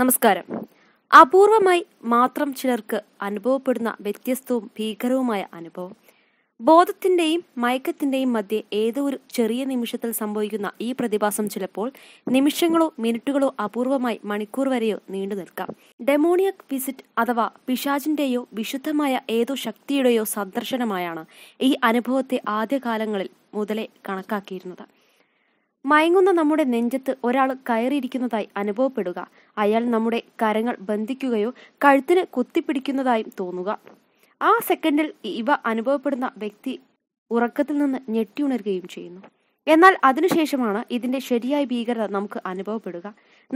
നമസ്കാരം അപൂർവമായി മാത്രം ചിലർക്ക് അനുഭവപ്പെടുന്ന വ്യത്യസ്തവും ഭീകരവുമായ അനുഭവം ബോധത്തിന്റെയും മയക്കത്തിന്റെയും മധ്യ ഏതോ ഒരു ചെറിയ നിമിഷത്തിൽ സംഭവിക്കുന്ന ഈ പ്രതിഭാസം ചിലപ്പോൾ നിമിഷങ്ങളോ മിനിറ്റുകളോ അപൂർവമായി മണിക്കൂർ വരെയോ നീണ്ടു നിൽക്കാം ഡെമോണിയക് വിസിറ്റ് അഥവാ പിശാചിന്റെയോ വിശുദ്ധമായ ഏതോ ശക്തിയുടെയോ സന്ദർശനമായാണ് ഈ അനുഭവത്തെ ആദ്യകാലങ്ങളിൽ മുതലേ കണക്കാക്കിയിരുന്നത് മയങ്ങുന്ന നമ്മുടെ നെഞ്ചത്ത് ഒരാൾ കയറിയിരിക്കുന്നതായി അനുഭവപ്പെടുക അയാൾ നമ്മുടെ കരങ്ങൾ ബന്ധിക്കുകയോ കഴുത്തിന് കുത്തിപ്പിടിക്കുന്നതായും തോന്നുക ആ സെക്കൻഡിൽ ഇവ അനുഭവപ്പെടുന്ന വ്യക്തി ഉറക്കത്തിൽ നിന്ന് ഞെട്ടിയുണരുകയും ചെയ്യുന്നു എന്നാൽ അതിനുശേഷമാണ് ഇതിന്റെ ശരിയായ ഭീകരത നമുക്ക് അനുഭവപ്പെടുക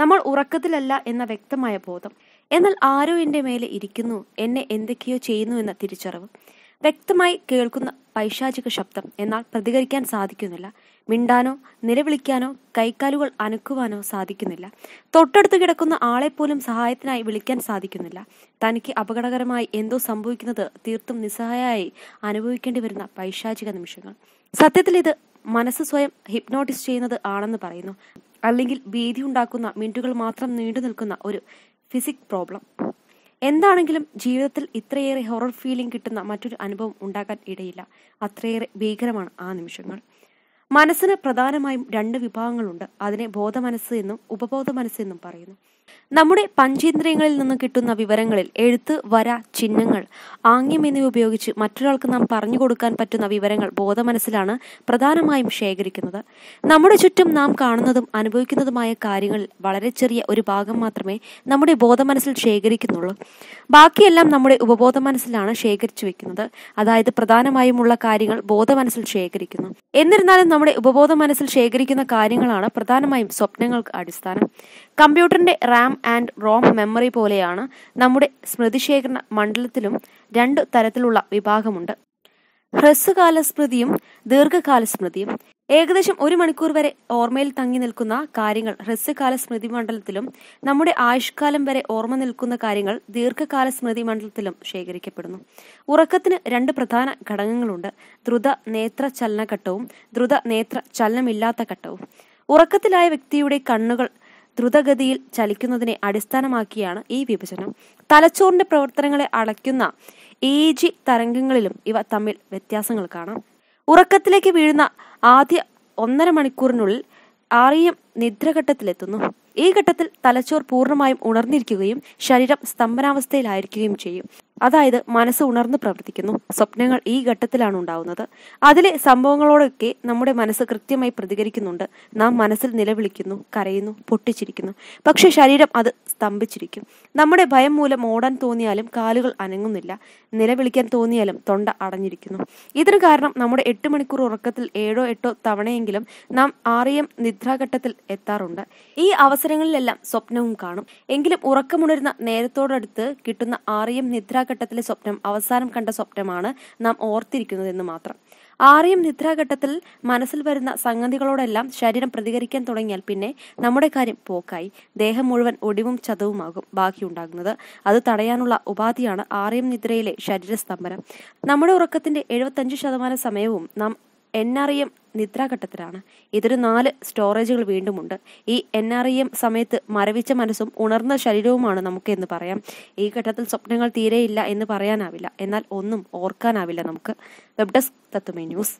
നമ്മൾ ഉറക്കത്തിലല്ല എന്ന വ്യക്തമായ ബോധം എന്നാൽ ആരോ എൻ്റെ മേലെ ഇരിക്കുന്നു എന്നെ എന്തൊക്കെയോ ചെയ്യുന്നു എന്ന തിരിച്ചറിവ് വ്യക്തമായി കേൾക്കുന്ന പൈശാചിക ശബ്ദം എന്നാൽ പ്രതികരിക്കാൻ സാധിക്കുന്നില്ല മിണ്ടാനോ നിലവിളിക്കാനോ കൈക്കാലുകൾ അനക്കുവാനോ സാധിക്കുന്നില്ല തൊട്ടടുത്ത് കിടക്കുന്ന ആളെപ്പോലും സഹായത്തിനായി വിളിക്കാൻ സാധിക്കുന്നില്ല തനിക്ക് അപകടകരമായി എന്തോ സംഭവിക്കുന്നത് തീർത്തും നിസ്സഹായായി അനുഭവിക്കേണ്ടി വരുന്ന പൈശാചിക നിമിഷങ്ങൾ സത്യത്തിൽ ഇത് മനസ്സ് സ്വയം ഹിപ്നോട്ടിസ് ചെയ്യുന്നത് ആണെന്ന് പറയുന്നു അല്ലെങ്കിൽ ഭീതി ഉണ്ടാക്കുന്ന മിനിറ്റുകൾ മാത്രം നീണ്ടു നിൽക്കുന്ന ഒരു ഫിസിക് പ്രോബ്ലം എന്താണെങ്കിലും ജീവിതത്തിൽ ഇത്രയേറെ ഹൊറർ ഫീലിംഗ് കിട്ടുന്ന മറ്റൊരു അനുഭവം ഉണ്ടാക്കാൻ ഇടയില്ല അത്രയേറെ ഭീകരമാണ് ആ നിമിഷങ്ങൾ മനസ്സിന് പ്രധാനമായും രണ്ട് വിഭാഗങ്ങളുണ്ട് അതിനെ ബോധമനസ്സ് എന്നും ഉപബോധ മനസ്സ് എന്നും പറയുന്നു നമ്മുടെ പഞ്ചേന്ദ്രിയങ്ങളിൽ നിന്ന് കിട്ടുന്ന വിവരങ്ങളിൽ എഴുത്ത് വര ചിഹ്നങ്ങൾ ആംഗ്യം എന്നിവ ഉപയോഗിച്ച് മറ്റൊരാൾക്ക് നാം പറഞ്ഞു കൊടുക്കാൻ പറ്റുന്ന വിവരങ്ങൾ ബോധമനസ്സിലാണ് പ്രധാനമായും ശേഖരിക്കുന്നത് നമ്മുടെ ചുറ്റും നാം കാണുന്നതും അനുഭവിക്കുന്നതുമായ കാര്യങ്ങളിൽ വളരെ ചെറിയ ഒരു ഭാഗം മാത്രമേ നമ്മുടെ ബോധമനസ്സിൽ ശേഖരിക്കുന്നുള്ളൂ ബാക്കിയെല്ലാം നമ്മുടെ ഉപബോധ മനസ്സിലാണ് ശേഖരിച്ചു വെക്കുന്നത് അതായത് പ്രധാനമായുമുള്ള കാര്യങ്ങൾ ബോധമനസ്സിൽ ശേഖരിക്കുന്നു എന്നിരുന്നാലും നമ്മുടെ ഉപബോധ മനസ്സിൽ ശേഖരിക്കുന്ന കാര്യങ്ങളാണ് പ്രധാനമായും സ്വപ്നങ്ങൾക്ക് അടിസ്ഥാനം കമ്പ്യൂട്ടറിന്റെ റാം ആൻഡ് റോം മെമ്മറി പോലെയാണ് നമ്മുടെ സ്മൃതിശേഖരണ മണ്ഡലത്തിലും രണ്ടു തരത്തിലുള്ള വിഭാഗമുണ്ട് ഹ്രസ്വകാല സ്മൃതിയും ദീർഘകാല സ്മൃതിയും ഏകദേശം ഒരു മണിക്കൂർ വരെ ഓർമ്മയിൽ തങ്ങി നിൽക്കുന്ന കാര്യങ്ങൾ ഹ്രസ്വകാല സ്മൃതി മണ്ഡലത്തിലും നമ്മുടെ ആയുഷ്കാലം വരെ ഓർമ്മ നിൽക്കുന്ന കാര്യങ്ങൾ ദീർഘകാല സ്മൃതി മണ്ഡലത്തിലും ശേഖരിക്കപ്പെടുന്നു ഉറക്കത്തിന് രണ്ട് പ്രധാന ഘടകങ്ങളുണ്ട് ദ്രുത നേത്ര ചലനഘട്ടവും ദ്രുത നേത്ര ചലനമില്ലാത്ത ഘട്ടവും ഉറക്കത്തിലായ വ്യക്തിയുടെ കണ്ണുകൾ ദ്രുതഗതിയിൽ ചലിക്കുന്നതിനെ അടിസ്ഥാനമാക്കിയാണ് ഈ വിഭജനം തലച്ചോറിന്റെ പ്രവർത്തനങ്ങളെ അടയ്ക്കുന്ന എ തരംഗങ്ങളിലും ഇവ തമ്മിൽ വ്യത്യാസങ്ങൾ കാണാം ഉറക്കത്തിലേക്ക് വീഴുന്ന ആദ്യ ഒന്നര മണിക്കൂറിനുള്ളിൽ ആറിയും നിദ്രഘട്ടത്തിലെത്തുന്നു ഈ ഘട്ടത്തിൽ തലച്ചോർ പൂർണ്ണമായും ഉണർന്നിരിക്കുകയും ശരീരം സ്തംഭനാവസ്ഥയിലായിരിക്കുകയും ചെയ്യും അതായത് മനസ്സ് ഉണർന്ന് പ്രവർത്തിക്കുന്നു സ്വപ്നങ്ങൾ ഈ ഘട്ടത്തിലാണ് ഉണ്ടാവുന്നത് അതിലെ സംഭവങ്ങളോടൊക്കെ നമ്മുടെ മനസ്സ് കൃത്യമായി പ്രതികരിക്കുന്നുണ്ട് നാം മനസ്സിൽ നിലവിളിക്കുന്നു കരയുന്നു പൊട്ടിച്ചിരിക്കുന്നു പക്ഷേ ശരീരം അത് സ്തംഭിച്ചിരിക്കും നമ്മുടെ ഭയം മൂലം ഓടാൻ തോന്നിയാലും കാലുകൾ അനങ്ങുന്നില്ല നിലവിളിക്കാൻ തോന്നിയാലും തൊണ്ട അടഞ്ഞിരിക്കുന്നു ഇതിന് കാരണം നമ്മുടെ എട്ട് മണിക്കൂർ ഉറക്കത്തിൽ ഏഴോ എട്ടോ തവണയെങ്കിലും നാം ആറിയം നിദ്രാഘട്ടത്തിൽ എത്താറുണ്ട് ഈ അവസരങ്ങളിലെല്ലാം സ്വപ്നവും കാണും എങ്കിലും ഉറക്കമുണരുന്ന നേരത്തോടടുത്ത് കിട്ടുന്ന ആറിയം നിദ്രാഘട്ടത്തിലെ സ്വപ്നം അവസാനം കണ്ട സ്വപ്നമാണ് നാം ഓർത്തിരിക്കുന്നതെന്ന് മാത്രം ആറിയം നിദ്രാഘട്ടത്തിൽ മനസ്സിൽ വരുന്ന സംഗതികളോടെല്ലാം ശരീരം പ്രതികരിക്കാൻ തുടങ്ങിയാൽ പിന്നെ നമ്മുടെ കാര്യം പോക്കായി ദേഹം മുഴുവൻ ഒടിവും ചതവുമാകും ബാക്കിയുണ്ടാകുന്നത് അത് തടയാനുള്ള ഉപാധിയാണ് ആറിയം നിദ്രയിലെ ശരീരസ്തംഭനം നമ്മുടെ ഉറക്കത്തിന്റെ എഴുപത്തഞ്ച് ശതമാനം സമയവും നാം എൻ ആർ എം നിദ്രാഘട്ടത്തിലാണ് ഇതൊരു നാല് സ്റ്റോറേജുകൾ വീണ്ടുമുണ്ട് ഈ എൻ ആർ ഇ എം സമയത്ത് മരവിച്ച മനസ്സും ഉണർന്ന ശരീരവുമാണ് നമുക്ക് എന്ന് പറയാം ഈ ഘട്ടത്തിൽ സ്വപ്നങ്ങൾ തീരെയില്ല എന്ന് പറയാനാവില്ല എന്നാൽ ഒന്നും ഓർക്കാനാവില്ല നമുക്ക് വെബ് ഡെസ്ക് തത്വമേ ന്യൂസ്